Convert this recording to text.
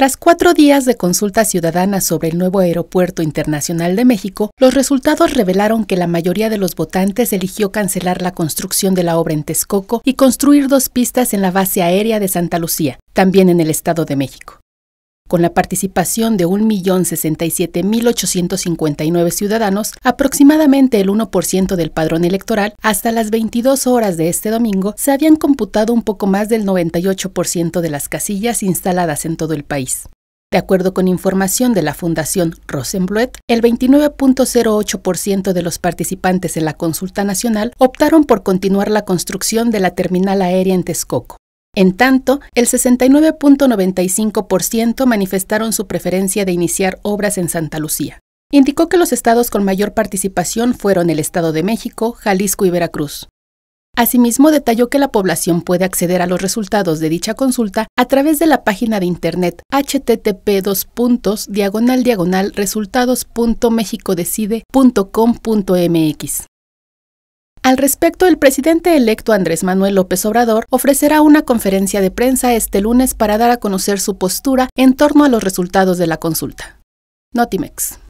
Tras cuatro días de consulta ciudadana sobre el nuevo Aeropuerto Internacional de México, los resultados revelaron que la mayoría de los votantes eligió cancelar la construcción de la obra en Texcoco y construir dos pistas en la base aérea de Santa Lucía, también en el Estado de México con la participación de 1.067.859 ciudadanos, aproximadamente el 1% del padrón electoral, hasta las 22 horas de este domingo se habían computado un poco más del 98% de las casillas instaladas en todo el país. De acuerdo con información de la Fundación Rosenbluet, el 29.08% de los participantes en la consulta nacional optaron por continuar la construcción de la terminal aérea en Texcoco. En tanto, el 69.95% manifestaron su preferencia de iniciar obras en Santa Lucía. Indicó que los estados con mayor participación fueron el Estado de México, Jalisco y Veracruz. Asimismo, detalló que la población puede acceder a los resultados de dicha consulta a través de la página de internet http diagonal resultados.mexicodecide.com.mx. Al respecto, el presidente electo Andrés Manuel López Obrador ofrecerá una conferencia de prensa este lunes para dar a conocer su postura en torno a los resultados de la consulta. Notimex.